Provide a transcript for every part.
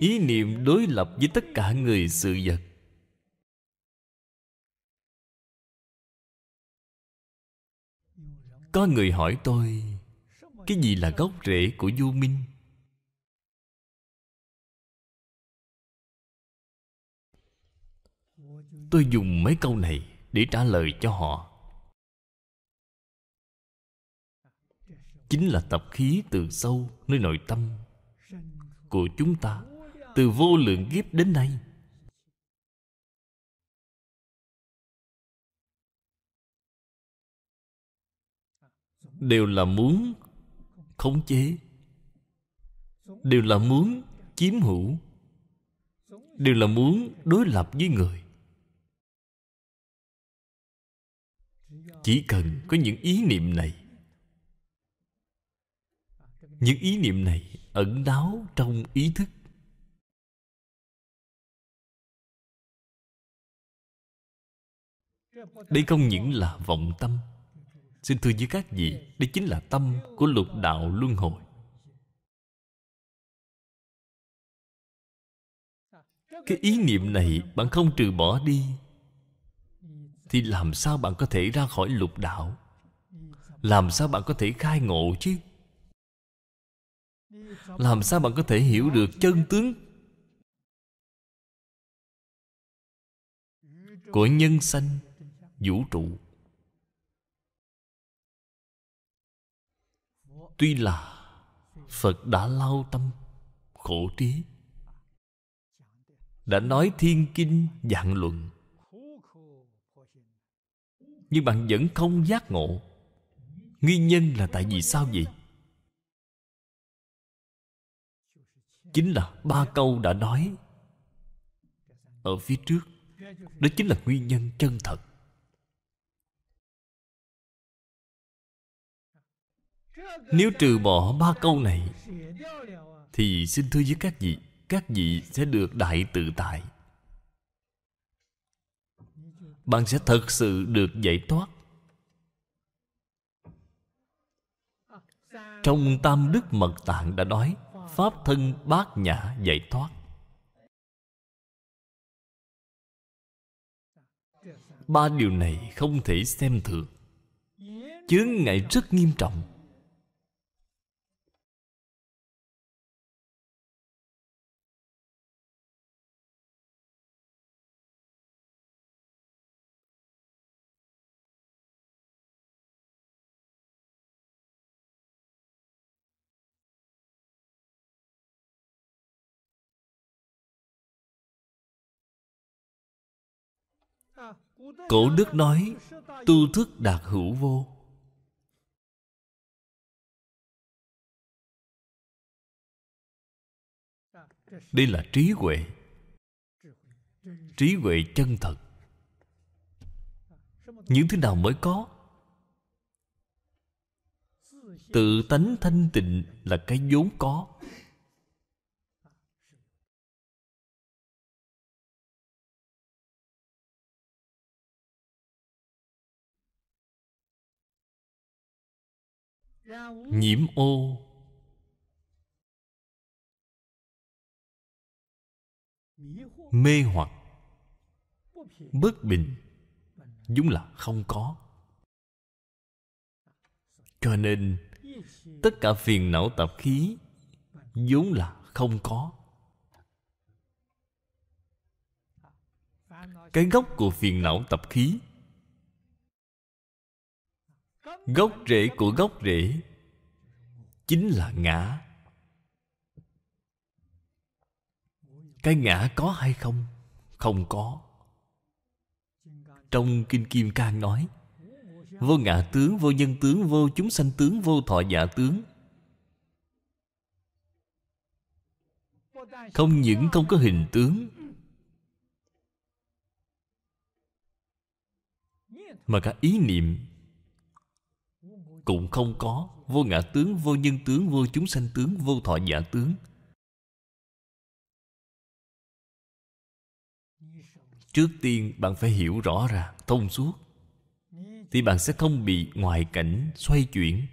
ý niệm đối lập với tất cả người sự vật có người hỏi tôi cái gì là gốc rễ của du minh tôi dùng mấy câu này để trả lời cho họ chính là tập khí từ sâu nơi nội tâm của chúng ta từ vô lượng kiếp đến nay đều là muốn khống chế đều là muốn chiếm hữu đều là muốn đối lập với người chỉ cần có những ý niệm này những ý niệm này ẩn đáo trong ý thức Đây không những là vọng tâm Xin thưa với các vị Đây chính là tâm của lục đạo luân hồi Cái ý niệm này bạn không trừ bỏ đi Thì làm sao bạn có thể ra khỏi lục đạo Làm sao bạn có thể khai ngộ chứ Làm sao bạn có thể hiểu được chân tướng Của nhân sanh vũ trụ tuy là phật đã lao tâm khổ trí đã nói thiên kinh dạng luận nhưng bạn vẫn không giác ngộ nguyên nhân là tại vì sao vậy chính là ba câu đã nói ở phía trước đó chính là nguyên nhân chân thật Nếu trừ bỏ ba câu này Thì xin thưa với các vị Các vị sẽ được đại tự tại Bạn sẽ thật sự được giải thoát Trong Tam Đức Mật Tạng đã nói Pháp thân bát nhã giải thoát Ba điều này không thể xem thường Chướng ngại rất nghiêm trọng Cổ đức nói Tu thức đạt hữu vô Đây là trí huệ Trí huệ chân thật Những thứ nào mới có Tự tánh thanh tịnh là cái vốn có nhiễm ô mê hoặc bất bình đúng là không có cho nên tất cả phiền não tập khí vốn là không có cái gốc của phiền não tập khí gốc rễ của gốc rễ chính là ngã cái ngã có hay không không có trong kinh kim cang nói vô ngã tướng vô nhân tướng vô chúng sanh tướng vô thọ giả tướng không những không có hình tướng mà cả ý niệm cũng không có vô ngã tướng vô nhân tướng vô chúng sanh tướng vô thọ giả tướng trước tiên bạn phải hiểu rõ ràng thông suốt thì bạn sẽ không bị ngoại cảnh xoay chuyển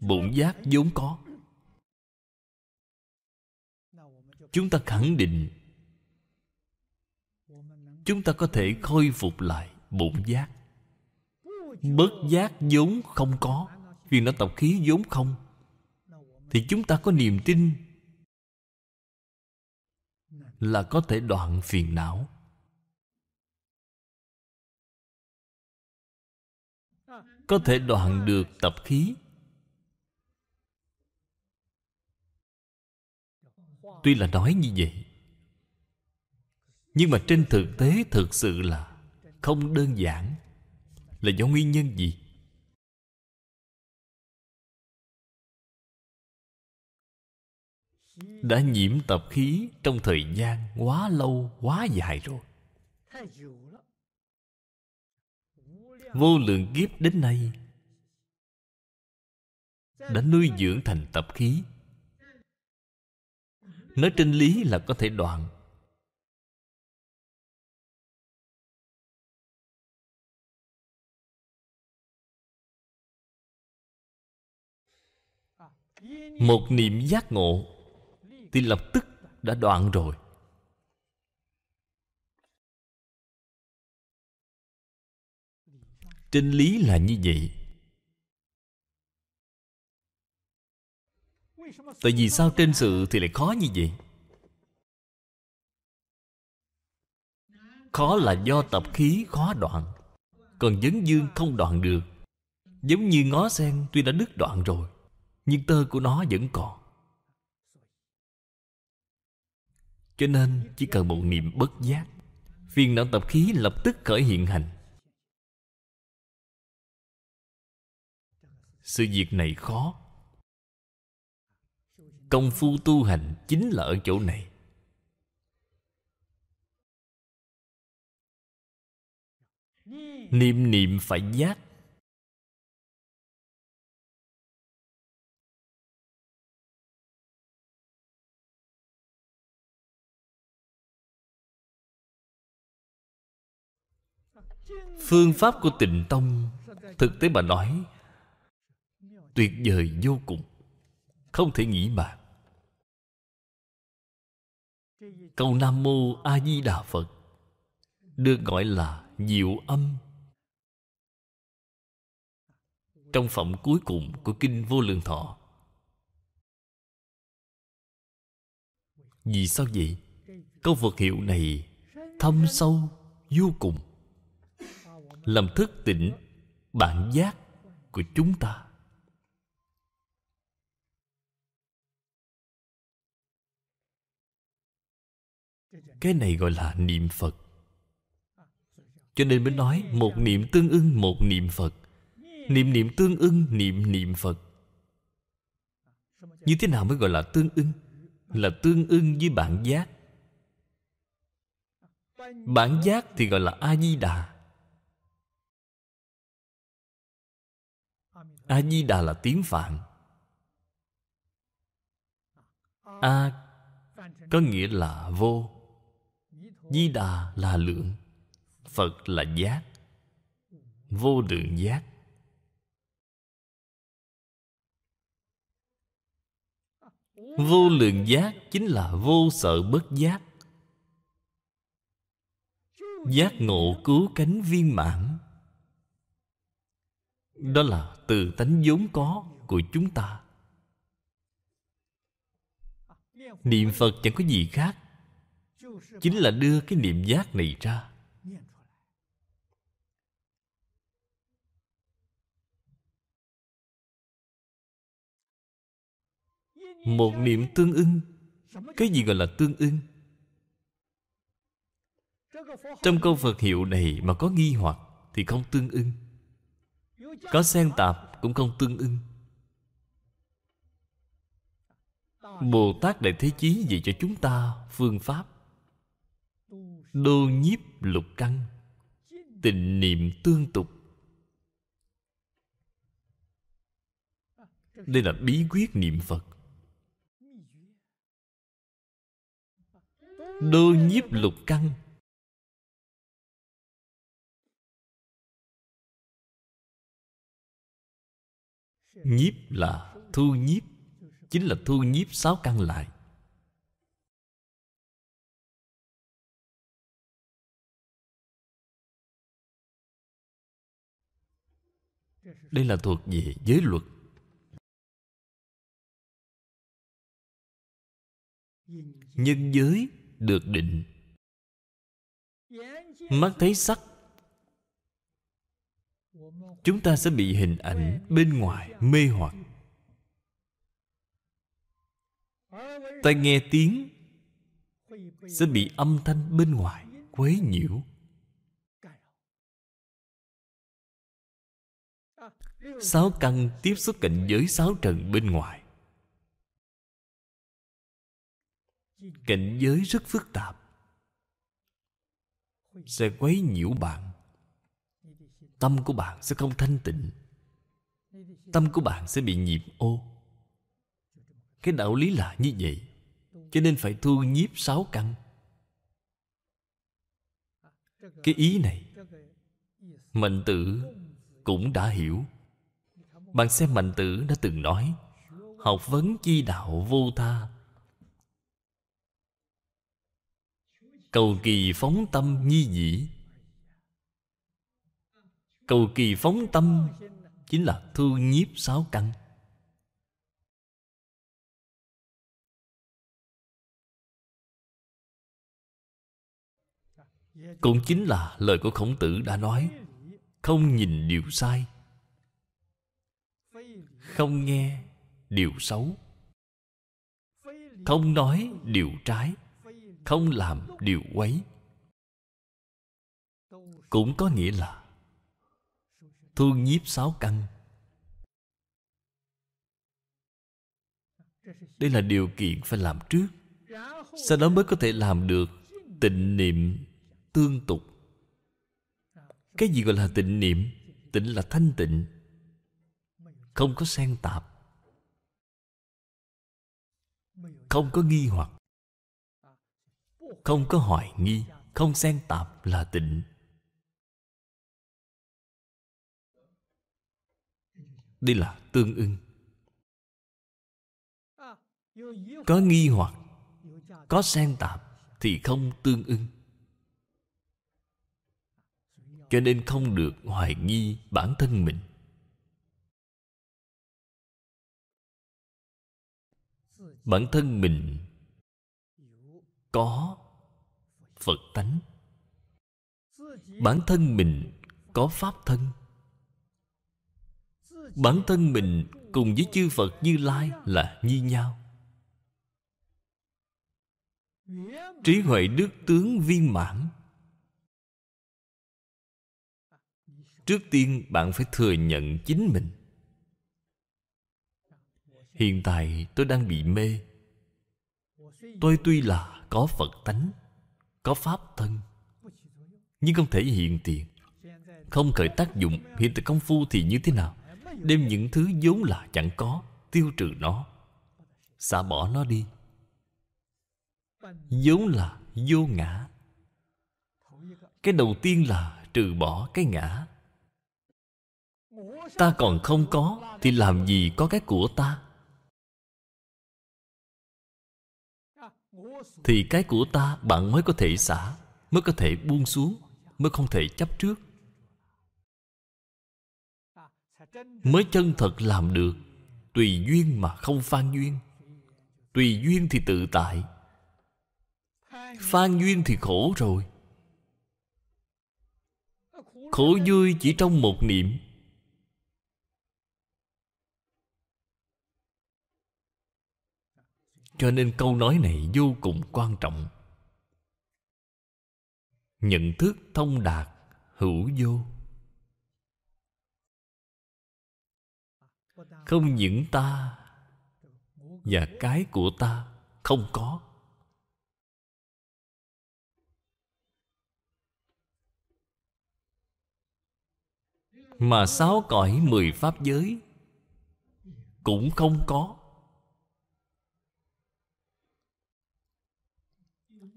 bụng giác vốn có chúng ta khẳng định chúng ta có thể khôi phục lại bụng giác bớt giác vốn không có vì nó tập khí vốn không thì chúng ta có niềm tin là có thể đoạn phiền não có thể đoạn được tập khí tuy là nói như vậy nhưng mà trên thực tế thực sự là không đơn giản là do nguyên nhân gì đã nhiễm tập khí trong thời gian quá lâu quá dài rồi vô lượng kiếp đến nay đã nuôi dưỡng thành tập khí Nói trên lý là có thể đoạn Một niệm giác ngộ Thì lập tức đã đoạn rồi Trên lý là như vậy Tại vì sao trên sự thì lại khó như vậy Khó là do tập khí khó đoạn Còn dấn dương không đoạn được Giống như ngó sen tuy đã đứt đoạn rồi Nhưng tơ của nó vẫn còn Cho nên chỉ cần một niệm bất giác Phiền não tập khí lập tức khởi hiện hành Sự việc này khó công phu tu hành chính là ở chỗ này niệm niệm phải giác phương pháp của tịnh tông thực tế mà nói tuyệt vời vô cùng không thể nghĩ bạc câu nam mô a di đà phật được gọi là diệu âm trong phẩm cuối cùng của kinh vô lượng thọ vì sao vậy câu vật hiệu này thâm sâu vô cùng làm thức tỉnh bản giác của chúng ta cái này gọi là niệm phật cho nên mới nói một niệm tương ưng một niệm phật niệm niệm tương ưng niệm niệm phật như thế nào mới gọi là tương ưng là tương ưng với bản giác bản giác thì gọi là a di đà a di đà là tiếng phạn a có nghĩa là vô Di Đà là lượng Phật là giác Vô lượng giác Vô lượng giác chính là vô sợ bất giác Giác ngộ cứu cánh viên mãn Đó là từ tánh vốn có của chúng ta Niệm Phật chẳng có gì khác chính là đưa cái niệm giác này ra một niệm tương ưng cái gì gọi là tương ưng trong câu phật hiệu này mà có nghi hoặc thì không tương ưng có xen tạp cũng không tương ưng bồ tát đại thế chí dạy cho chúng ta phương pháp đô nhiếp lục căn tình niệm tương tục đây là bí quyết niệm phật đô nhiếp lục căn nhiếp là thu nhiếp chính là thu nhiếp sáu căn lại đây là thuộc về giới luật nhân giới được định mắt thấy sắc chúng ta sẽ bị hình ảnh bên ngoài mê hoặc tai nghe tiếng sẽ bị âm thanh bên ngoài quấy nhiễu sáu căn tiếp xúc cảnh giới sáu trần bên ngoài cảnh giới rất phức tạp sẽ quấy nhiễu bạn tâm của bạn sẽ không thanh tịnh tâm của bạn sẽ bị nhiễm ô cái đạo lý là như vậy cho nên phải thu nhiếp sáu căn cái ý này mạnh tử cũng đã hiểu bạn xem Mạnh Tử đã từng nói Học vấn chi đạo vô tha Cầu kỳ phóng tâm nhi dĩ Cầu kỳ phóng tâm Chính là thu nhiếp sáu căn Cũng chính là lời của khổng tử đã nói Không nhìn điều sai không nghe điều xấu không nói điều trái không làm điều quấy cũng có nghĩa là thương nhiếp sáu căn đây là điều kiện phải làm trước sau đó mới có thể làm được tịnh niệm tương tục cái gì gọi là tịnh niệm tịnh là thanh tịnh không có xen tạp không có nghi hoặc không có hoài nghi không xen tạp là tịnh đây là tương ưng có nghi hoặc có xen tạp thì không tương ưng cho nên không được hoài nghi bản thân mình bản thân mình có phật tánh bản thân mình có pháp thân bản thân mình cùng với chư phật như lai là như nhau trí huệ đức tướng viên mãn trước tiên bạn phải thừa nhận chính mình hiện tại tôi đang bị mê tôi tuy là có phật tánh có pháp thân nhưng không thể hiện tiền không khởi tác dụng hiện tại công phu thì như thế nào đem những thứ vốn là chẳng có tiêu trừ nó xả bỏ nó đi vốn là vô ngã cái đầu tiên là trừ bỏ cái ngã ta còn không có thì làm gì có cái của ta thì cái của ta bạn mới có thể xả mới có thể buông xuống mới không thể chấp trước mới chân thật làm được tùy duyên mà không phan duyên tùy duyên thì tự tại phan duyên thì khổ rồi khổ vui chỉ trong một niệm cho nên câu nói này vô cùng quan trọng nhận thức thông đạt hữu vô không những ta và cái của ta không có mà sáu cõi mười pháp giới cũng không có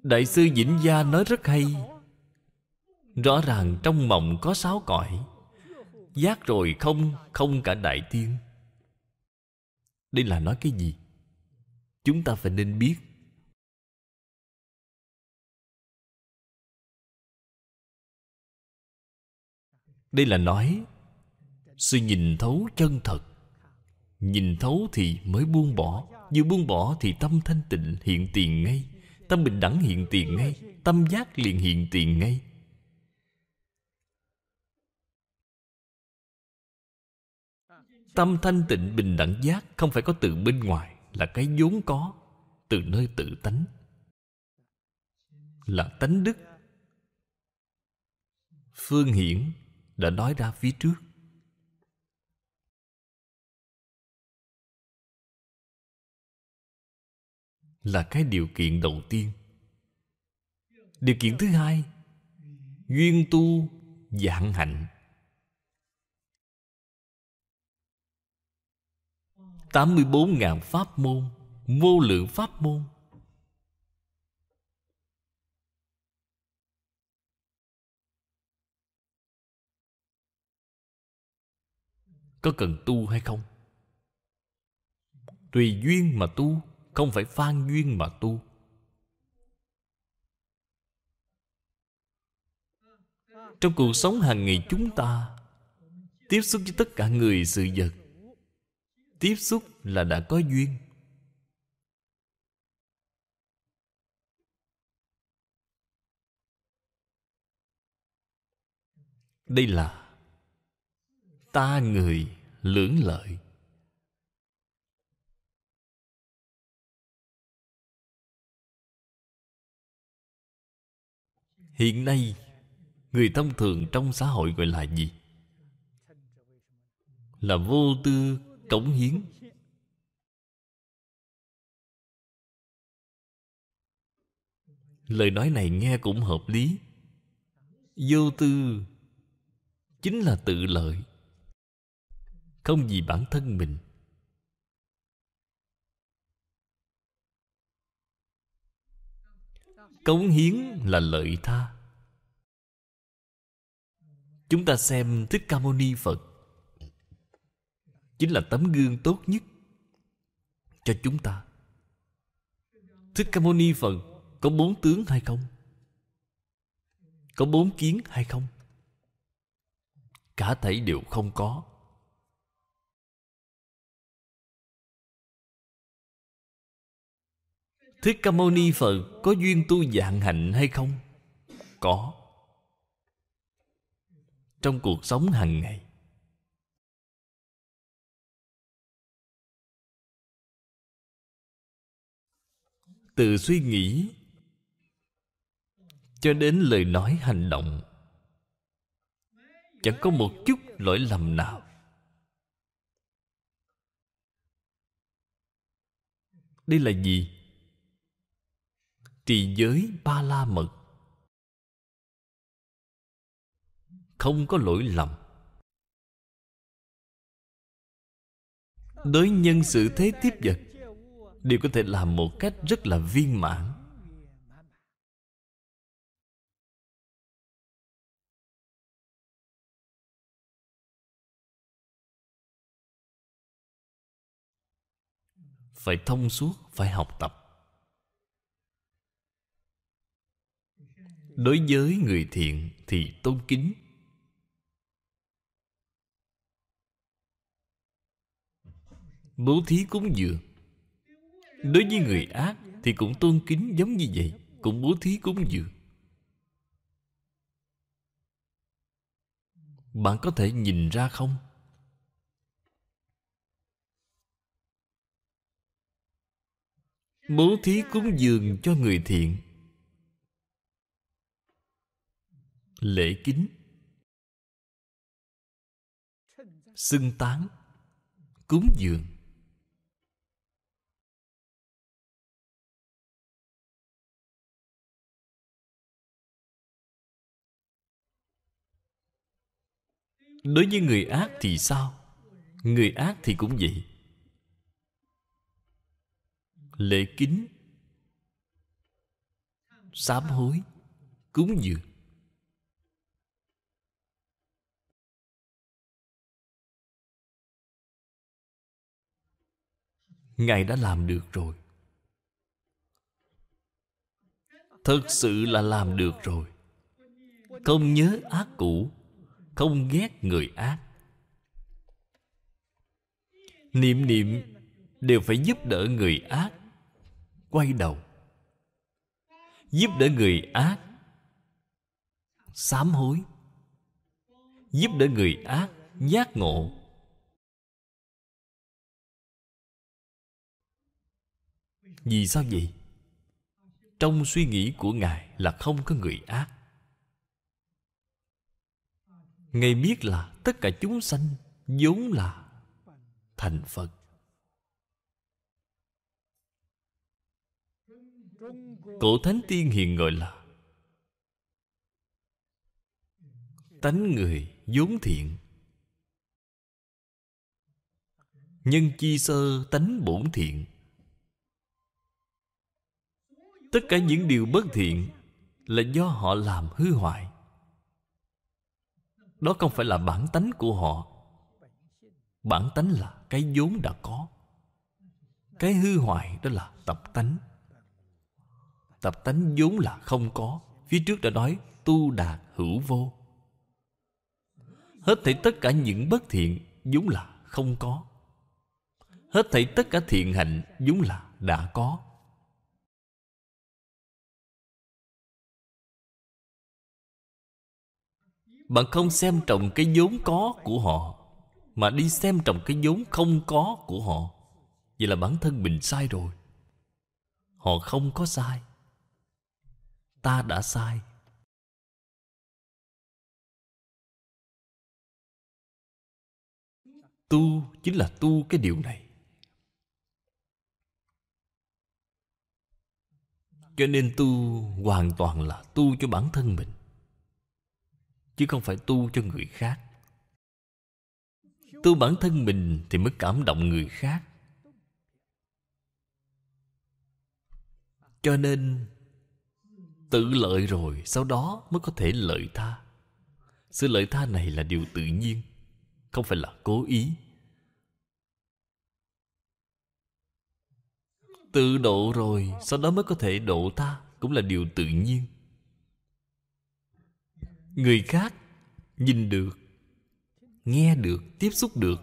Đại sư Vĩnh Gia nói rất hay Rõ ràng trong mộng có sáu cõi Giác rồi không, không cả đại tiên Đây là nói cái gì? Chúng ta phải nên biết Đây là nói Sự nhìn thấu chân thật Nhìn thấu thì mới buông bỏ Vừa buông bỏ thì tâm thanh tịnh hiện tiền ngay Tâm bình đẳng hiện tiền ngay Tâm giác liền hiện tiền ngay Tâm thanh tịnh bình đẳng giác Không phải có từ bên ngoài Là cái vốn có Từ nơi tự tánh Là tánh đức Phương Hiển đã nói ra phía trước là cái điều kiện đầu tiên điều kiện thứ hai duyên tu dạng hạnh tám mươi bốn ngàn pháp môn vô lượng pháp môn có cần tu hay không tùy duyên mà tu không phải phan duyên mà tu trong cuộc sống hàng ngày chúng ta tiếp xúc với tất cả người sự vật tiếp xúc là đã có duyên đây là ta người lưỡng lợi hiện nay người thông thường trong xã hội gọi là gì là vô tư cống hiến lời nói này nghe cũng hợp lý vô tư chính là tự lợi không vì bản thân mình cống hiến là lợi tha chúng ta xem thích ca mâu ni phật chính là tấm gương tốt nhất cho chúng ta thích ca mâu ni phật có bốn tướng hay không có bốn kiến hay không cả thảy đều không có Thích Ca Mâu Ni Phật có duyên tu dạng hạnh hay không? Có Trong cuộc sống hàng ngày Từ suy nghĩ Cho đến lời nói hành động Chẳng có một chút lỗi lầm nào Đây là gì? trì giới ba la mật không có lỗi lầm đối nhân sự thế tiếp vật đều có thể làm một cách rất là viên mãn phải thông suốt phải học tập đối với người thiện thì tôn kính bố thí cúng dường đối với người ác thì cũng tôn kính giống như vậy cũng bố thí cúng dường bạn có thể nhìn ra không bố thí cúng dường cho người thiện lễ kính xưng tán cúng dường đối với người ác thì sao người ác thì cũng vậy lễ kính sám hối cúng dường Ngài đã làm được rồi Thật sự là làm được rồi Không nhớ ác cũ Không ghét người ác Niệm niệm đều phải giúp đỡ người ác Quay đầu Giúp đỡ người ác Sám hối Giúp đỡ người ác Giác ngộ Vì sao vậy? Trong suy nghĩ của Ngài là không có người ác Ngài biết là tất cả chúng sanh vốn là thành Phật Cổ Thánh Tiên Hiền gọi là Tánh người vốn thiện Nhân chi sơ tánh bổn thiện tất cả những điều bất thiện là do họ làm hư hoại đó không phải là bản tánh của họ bản tánh là cái vốn đã có cái hư hoại đó là tập tánh tập tánh vốn là không có phía trước đã nói tu đạt hữu vô hết thảy tất cả những bất thiện vốn là không có hết thảy tất cả thiện hạnh vốn là đã có bạn không xem trọng cái vốn có của họ mà đi xem trọng cái vốn không có của họ vậy là bản thân mình sai rồi họ không có sai ta đã sai tu chính là tu cái điều này cho nên tu hoàn toàn là tu cho bản thân mình chứ không phải tu cho người khác tu bản thân mình thì mới cảm động người khác cho nên tự lợi rồi sau đó mới có thể lợi tha sự lợi tha này là điều tự nhiên không phải là cố ý tự độ rồi sau đó mới có thể độ tha cũng là điều tự nhiên người khác nhìn được nghe được tiếp xúc được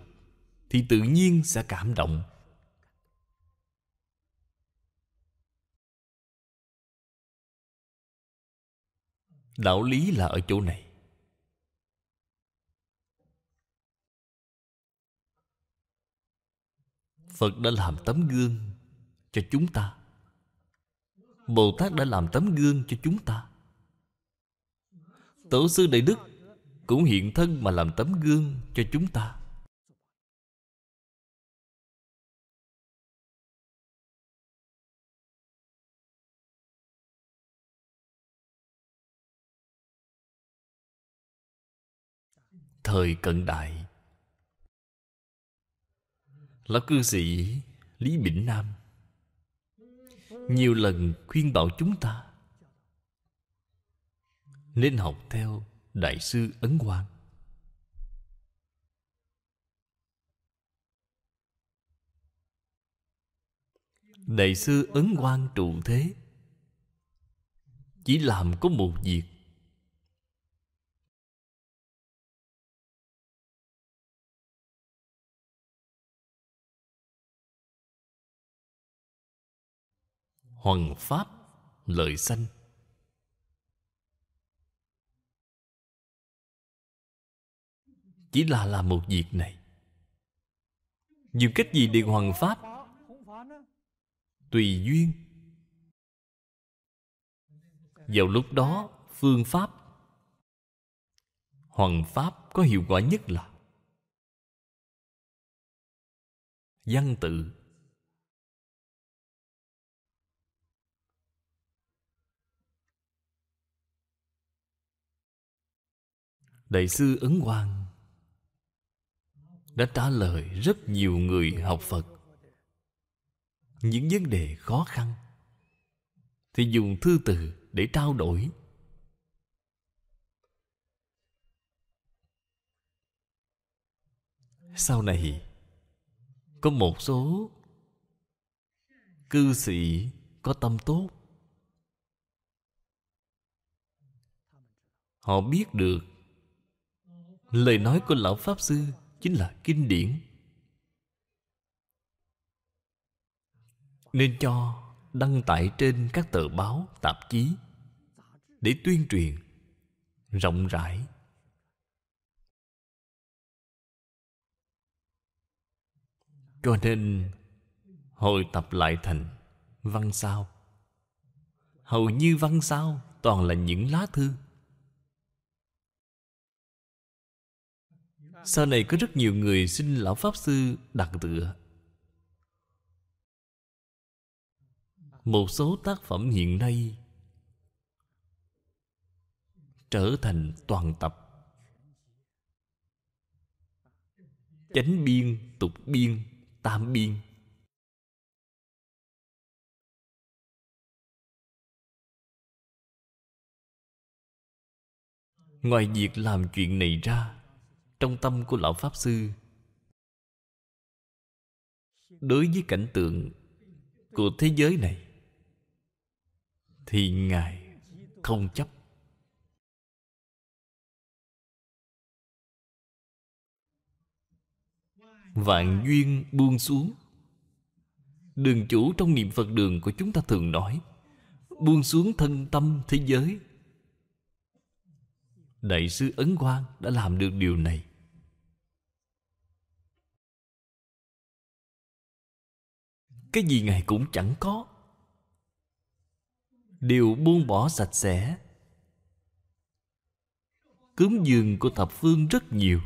thì tự nhiên sẽ cảm động đạo lý là ở chỗ này phật đã làm tấm gương cho chúng ta bồ tát đã làm tấm gương cho chúng ta tổ sư đại đức cũng hiện thân mà làm tấm gương cho chúng ta thời cận đại lão cư sĩ lý bỉnh nam nhiều lần khuyên bảo chúng ta nên học theo đại sư ấn quang đại sư ấn quang trụ thế chỉ làm có một việc hoằng pháp lợi sanh chỉ là làm một việc này dùng cách gì để hoàn pháp tùy duyên vào lúc đó phương pháp hoàn pháp có hiệu quả nhất là văn tự đại sư ấn quang đã trả lời rất nhiều người học phật những vấn đề khó khăn thì dùng thư từ để trao đổi sau này có một số cư sĩ có tâm tốt họ biết được lời nói của lão pháp sư chính là kinh điển nên cho đăng tải trên các tờ báo tạp chí để tuyên truyền rộng rãi cho nên hội tập lại thành văn sao hầu như văn sao toàn là những lá thư Sau này có rất nhiều người xin Lão Pháp Sư đặt tựa Một số tác phẩm hiện nay Trở thành toàn tập Chánh biên, tục biên, tam biên ngoài việc làm chuyện này ra trong tâm của lão pháp sư đối với cảnh tượng của thế giới này thì ngài không chấp vạn duyên buông xuống đường chủ trong niệm phật đường của chúng ta thường nói buông xuống thân tâm thế giới đại sư ấn quang đã làm được điều này cái gì ngài cũng chẳng có đều buông bỏ sạch sẽ cúng dường của thập phương rất nhiều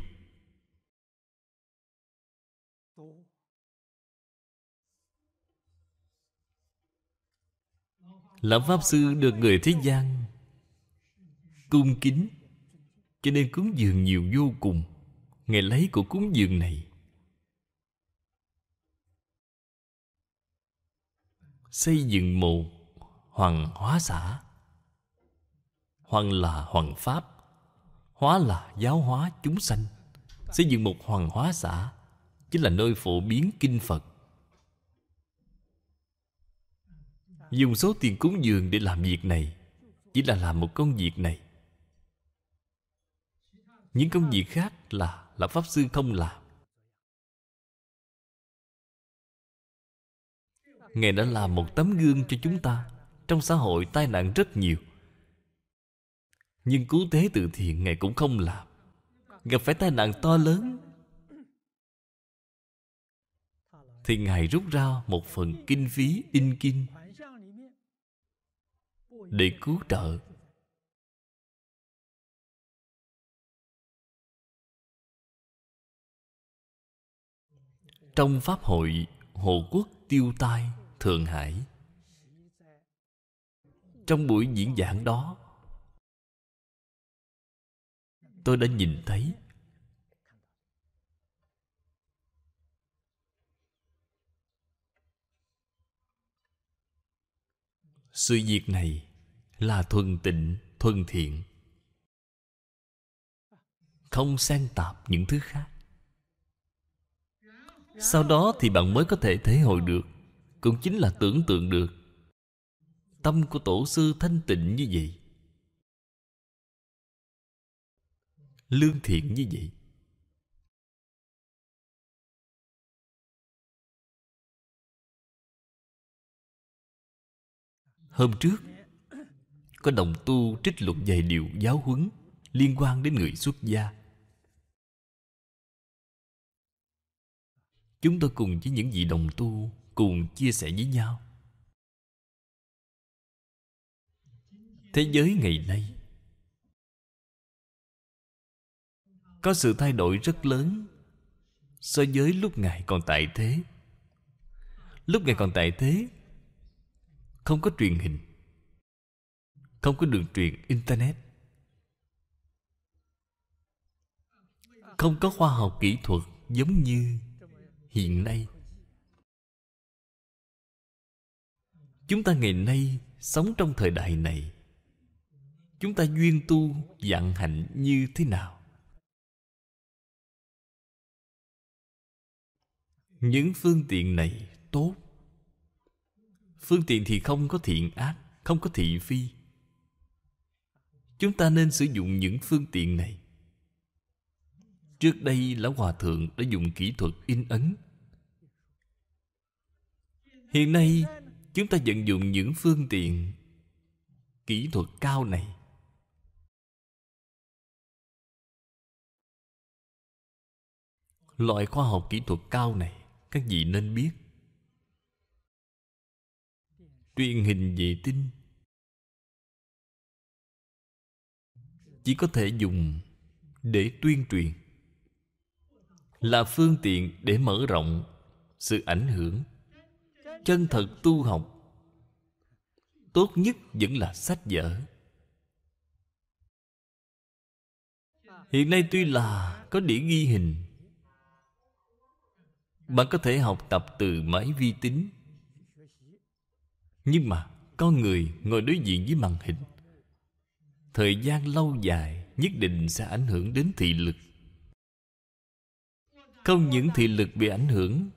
lão pháp sư được người thế gian cung kính cho nên cúng dường nhiều vô cùng ngài lấy của cúng dường này xây dựng một hoàng hóa xã hoàng là hoàng pháp hóa là giáo hóa chúng sanh xây dựng một hoàng hóa xã chính là nơi phổ biến kinh phật dùng số tiền cúng dường để làm việc này chỉ là làm một công việc này những công việc khác là là pháp sư không làm Ngài đã làm một tấm gương cho chúng ta Trong xã hội tai nạn rất nhiều Nhưng cứu tế từ thiện Ngài cũng không làm Gặp phải tai nạn to lớn Thì Ngài rút ra một phần kinh phí in kinh Để cứu trợ Trong Pháp hội Hộ quốc tiêu tai Thượng Hải Trong buổi diễn giảng đó Tôi đã nhìn thấy Sự việc này là thuần tịnh, thuần thiện Không xen tạp những thứ khác Sau đó thì bạn mới có thể thể hội được cũng chính là tưởng tượng được tâm của tổ sư thanh tịnh như vậy lương thiện như vậy hôm trước có đồng tu trích lục vài điều giáo huấn liên quan đến người xuất gia chúng tôi cùng với những vị đồng tu cùng chia sẻ với nhau thế giới ngày nay có sự thay đổi rất lớn so với lúc ngài còn tại thế lúc ngài còn tại thế không có truyền hình không có đường truyền internet không có khoa học kỹ thuật giống như hiện nay chúng ta ngày nay sống trong thời đại này chúng ta duyên tu dạng hạnh như thế nào những phương tiện này tốt phương tiện thì không có thiện ác không có thị phi chúng ta nên sử dụng những phương tiện này trước đây lão hòa thượng đã dùng kỹ thuật in ấn hiện nay chúng ta vận dụng những phương tiện kỹ thuật cao này loại khoa học kỹ thuật cao này các vị nên biết truyền hình vệ tinh chỉ có thể dùng để tuyên truyền là phương tiện để mở rộng sự ảnh hưởng chân thật tu học tốt nhất vẫn là sách vở hiện nay tuy là có đĩa ghi hình bạn có thể học tập từ máy vi tính nhưng mà con người ngồi đối diện với màn hình thời gian lâu dài nhất định sẽ ảnh hưởng đến thị lực không những thị lực bị ảnh hưởng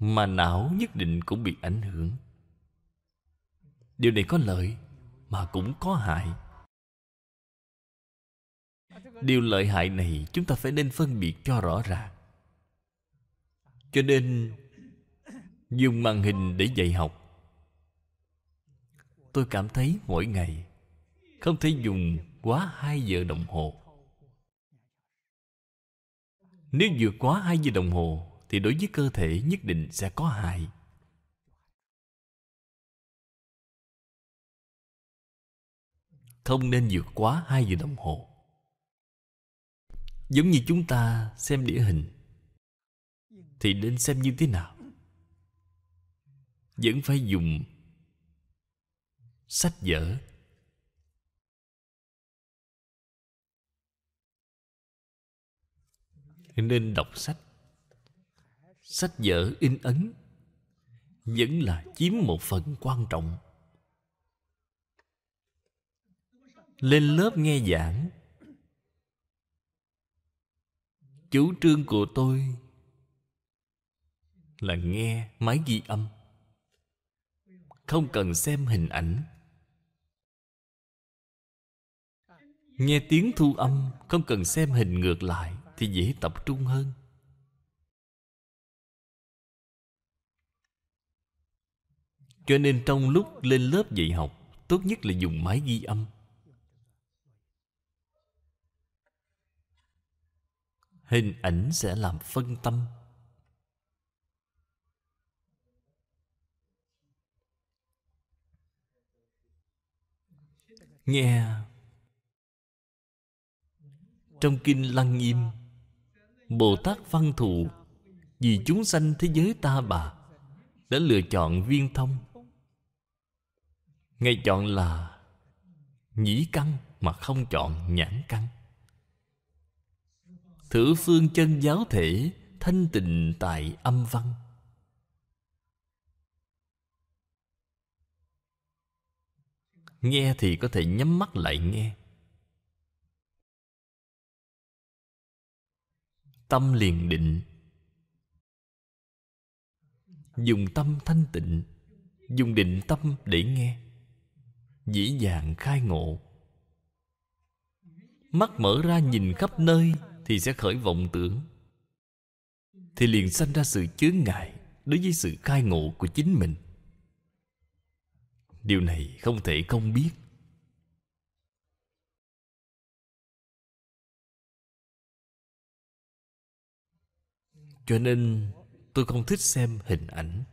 mà não nhất định cũng bị ảnh hưởng điều này có lợi mà cũng có hại điều lợi hại này chúng ta phải nên phân biệt cho rõ ràng cho nên dùng màn hình để dạy học tôi cảm thấy mỗi ngày không thể dùng quá hai giờ đồng hồ nếu vượt quá hai giờ đồng hồ thì đối với cơ thể nhất định sẽ có hại không nên vượt quá hai giờ đồng hồ giống như chúng ta xem địa hình thì nên xem như thế nào vẫn phải dùng sách vở nên đọc sách sách vở in ấn vẫn là chiếm một phần quan trọng lên lớp nghe giảng chủ trương của tôi là nghe máy ghi âm không cần xem hình ảnh nghe tiếng thu âm không cần xem hình ngược lại thì dễ tập trung hơn cho nên trong lúc lên lớp dạy học tốt nhất là dùng máy ghi âm hình ảnh sẽ làm phân tâm nghe trong kinh lăng nghiêm bồ tát văn thù vì chúng sanh thế giới ta bà đã lựa chọn viên thông ngài chọn là nhĩ căn mà không chọn nhãn căn thử phương chân giáo thể thanh tịnh tại âm văn nghe thì có thể nhắm mắt lại nghe tâm liền định dùng tâm thanh tịnh dùng định tâm để nghe dĩ dàng khai ngộ mắt mở ra nhìn khắp nơi thì sẽ khởi vọng tưởng thì liền sanh ra sự chướng ngại đối với sự khai ngộ của chính mình điều này không thể không biết cho nên tôi không thích xem hình ảnh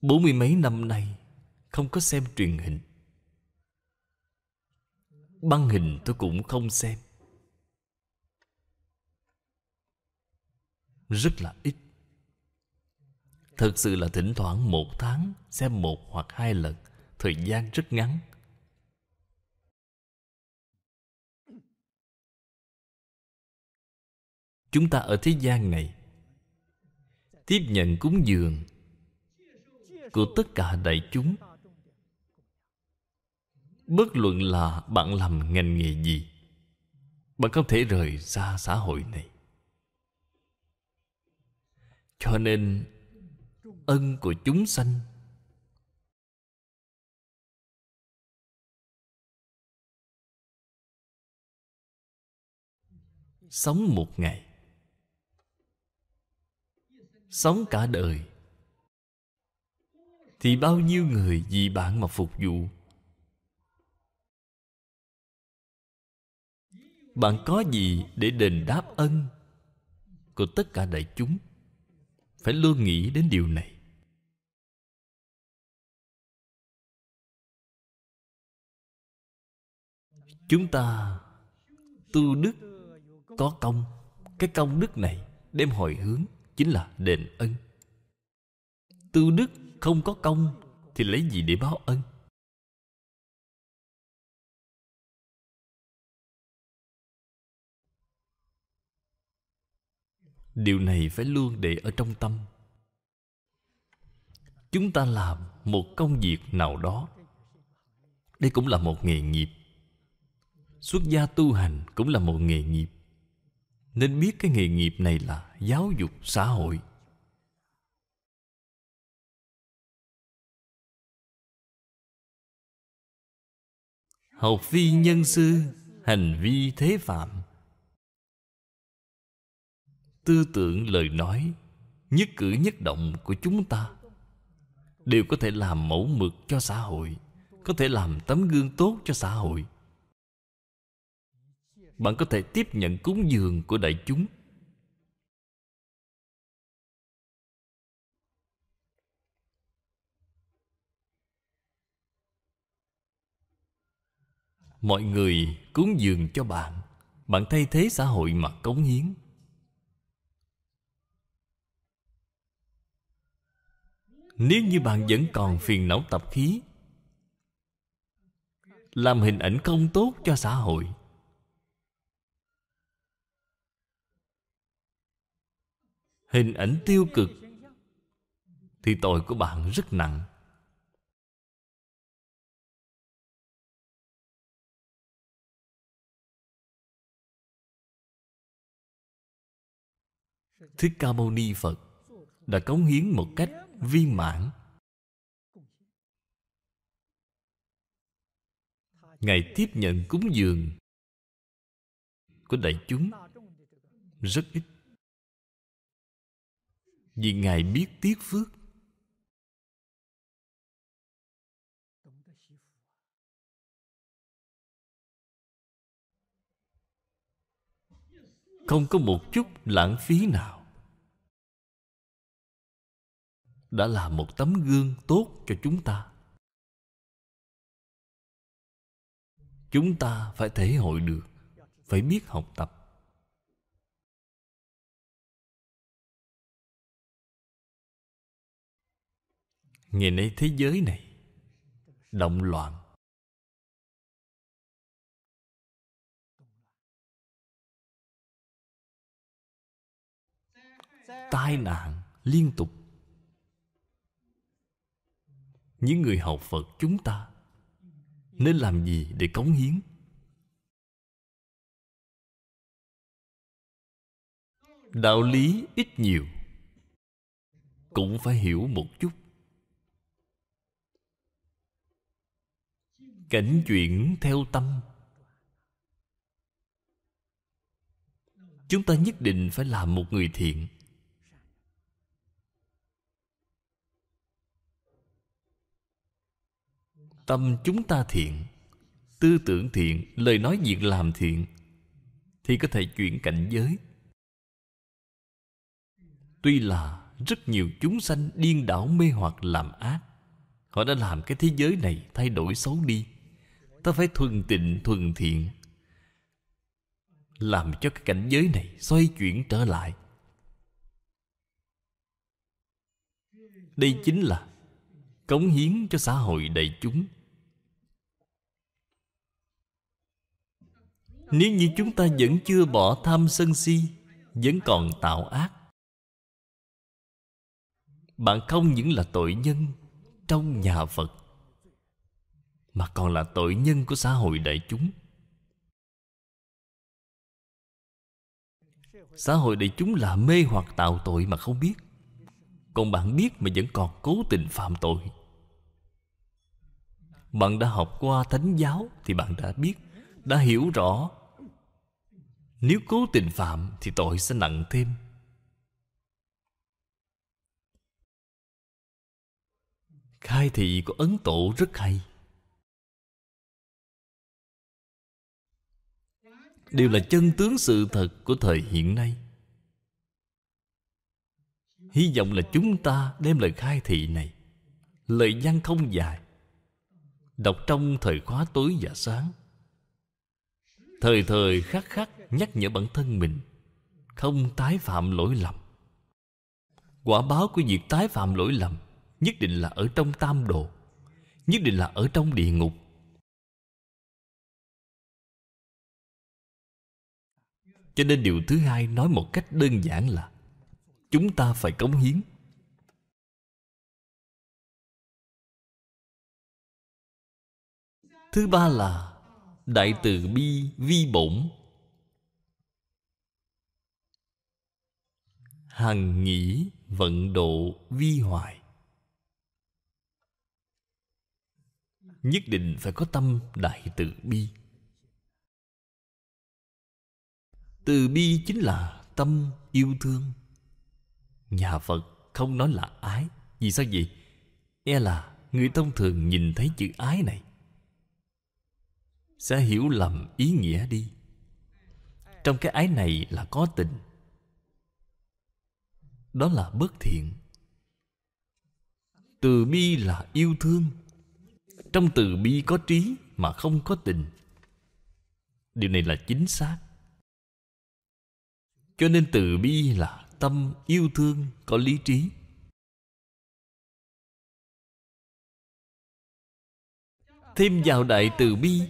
bốn mươi mấy năm nay không có xem truyền hình băng hình tôi cũng không xem rất là ít thật sự là thỉnh thoảng một tháng xem một hoặc hai lần thời gian rất ngắn chúng ta ở thế gian này tiếp nhận cúng dường của tất cả đại chúng Bất luận là bạn làm ngành nghề gì Bạn không thể rời xa xã hội này Cho nên Ân của chúng sanh Sống một ngày Sống cả đời Thì bao nhiêu người vì bạn mà phục vụ bạn có gì để đền đáp ân của tất cả đại chúng phải luôn nghĩ đến điều này chúng ta tu đức có công cái công đức này đem hồi hướng chính là đền ân tu đức không có công thì lấy gì để báo ân điều này phải luôn để ở trong tâm chúng ta làm một công việc nào đó đây cũng là một nghề nghiệp xuất gia tu hành cũng là một nghề nghiệp nên biết cái nghề nghiệp này là giáo dục xã hội học phi nhân sư hành vi thế phạm tư tưởng lời nói nhất cử nhất động của chúng ta đều có thể làm mẫu mực cho xã hội có thể làm tấm gương tốt cho xã hội bạn có thể tiếp nhận cúng dường của đại chúng mọi người cúng dường cho bạn bạn thay thế xã hội mà cống hiến Nếu như bạn vẫn còn phiền não tập khí Làm hình ảnh không tốt cho xã hội Hình ảnh tiêu cực Thì tội của bạn rất nặng Thích Ca Mâu Ni Phật đã cống hiến một cách viên mãn ngày tiếp nhận cúng dường của đại chúng rất ít vì ngài biết tiếc phước không có một chút lãng phí nào đã là một tấm gương tốt cho chúng ta chúng ta phải thể hội được phải biết học tập ngày nay thế giới này động loạn tai nạn liên tục những người học phật chúng ta nên làm gì để cống hiến đạo lý ít nhiều cũng phải hiểu một chút cảnh chuyển theo tâm chúng ta nhất định phải là một người thiện tâm chúng ta thiện tư tưởng thiện lời nói việc làm thiện thì có thể chuyển cảnh giới tuy là rất nhiều chúng sanh điên đảo mê hoặc làm ác họ đã làm cái thế giới này thay đổi xấu đi ta phải thuần tịnh thuần thiện làm cho cái cảnh giới này xoay chuyển trở lại đây chính là cống hiến cho xã hội đại chúng Nếu như chúng ta vẫn chưa bỏ tham sân si Vẫn còn tạo ác Bạn không những là tội nhân Trong nhà Phật Mà còn là tội nhân của xã hội đại chúng Xã hội đại chúng là mê hoặc tạo tội mà không biết Còn bạn biết mà vẫn còn cố tình phạm tội Bạn đã học qua thánh giáo Thì bạn đã biết Đã hiểu rõ nếu cố tình phạm thì tội sẽ nặng thêm Khai thị của Ấn Tổ rất hay Đều là chân tướng sự thật của thời hiện nay Hy vọng là chúng ta đem lời khai thị này Lời văn không dài Đọc trong thời khóa tối và sáng Thời thời khắc khắc nhắc nhở bản thân mình không tái phạm lỗi lầm quả báo của việc tái phạm lỗi lầm nhất định là ở trong tam đồ nhất định là ở trong địa ngục cho nên điều thứ hai nói một cách đơn giản là chúng ta phải cống hiến thứ ba là đại từ bi vi bổn hằng nghĩ vận độ vi hoại nhất định phải có tâm đại từ bi từ bi chính là tâm yêu thương nhà phật không nói là ái vì sao vậy e là người thông thường nhìn thấy chữ ái này sẽ hiểu lầm ý nghĩa đi trong cái ái này là có tình đó là bất thiện từ bi là yêu thương trong từ bi có trí mà không có tình điều này là chính xác cho nên từ bi là tâm yêu thương có lý trí thêm vào đại từ bi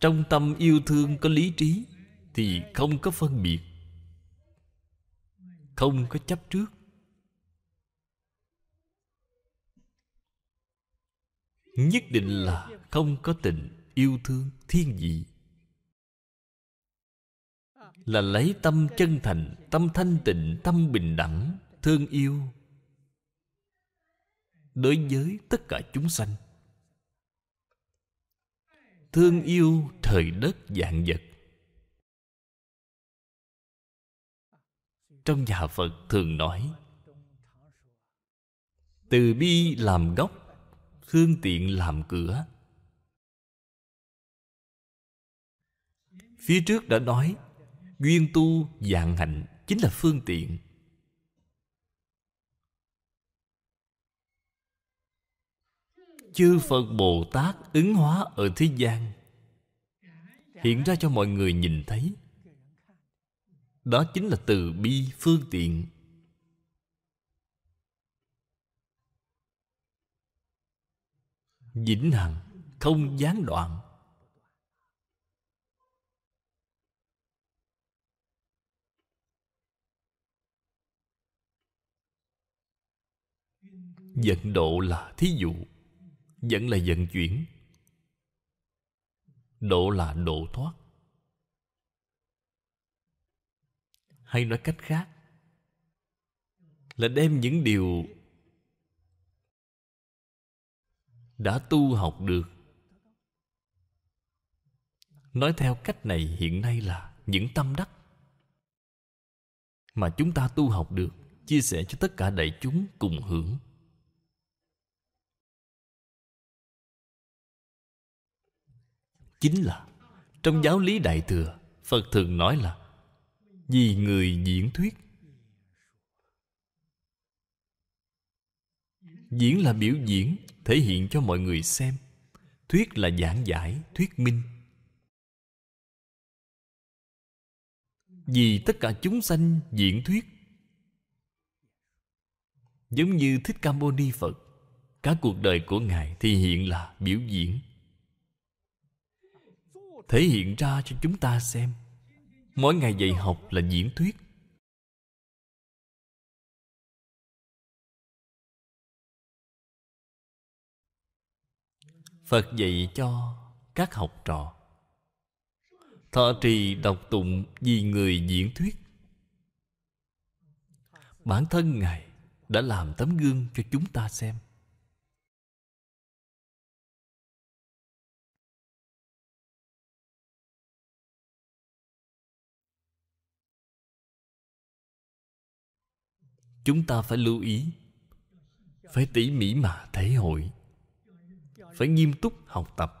trong tâm yêu thương có lý trí thì không có phân biệt không có chấp trước nhất định là không có tình yêu thương thiên vị là lấy tâm chân thành tâm thanh tịnh tâm bình đẳng thương yêu đối với tất cả chúng sanh thương yêu trời đất vạn vật trong nhà phật thường nói từ bi làm gốc thương tiện làm cửa phía trước đã nói duyên tu dạng hạnh chính là phương tiện chư phật bồ tát ứng hóa ở thế gian hiện ra cho mọi người nhìn thấy đó chính là từ bi phương tiện vĩnh hằng không gián đoạn vận độ là thí dụ vẫn là vận chuyển độ là độ thoát hay nói cách khác là đem những điều đã tu học được nói theo cách này hiện nay là những tâm đắc mà chúng ta tu học được chia sẻ cho tất cả đại chúng cùng hưởng chính là trong giáo lý đại thừa phật thường nói là vì người diễn thuyết diễn là biểu diễn thể hiện cho mọi người xem thuyết là giảng giải thuyết minh vì tất cả chúng sanh diễn thuyết giống như thích ca mâu ni phật cả cuộc đời của ngài thì hiện là biểu diễn thể hiện ra cho chúng ta xem mỗi ngày dạy học là diễn thuyết phật dạy cho các học trò thọ trì đọc tụng vì người diễn thuyết bản thân ngài đã làm tấm gương cho chúng ta xem chúng ta phải lưu ý phải tỉ mỉ mà thể hội phải nghiêm túc học tập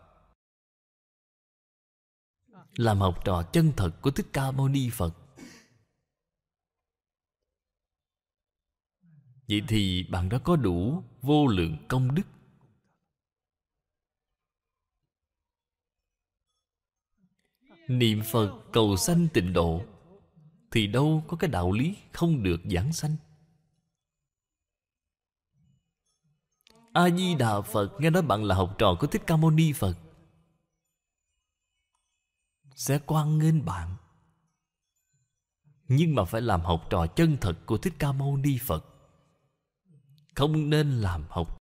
làm học trò chân thật của thích ca mâu ni phật vậy thì bạn đã có đủ vô lượng công đức niệm phật cầu sanh tịnh độ thì đâu có cái đạo lý không được giảng sanh a di đà phật nghe nói bạn là học trò của thích ca mâu ni phật sẽ quan nghênh bạn nhưng mà phải làm học trò chân thật của thích ca mâu ni phật không nên làm học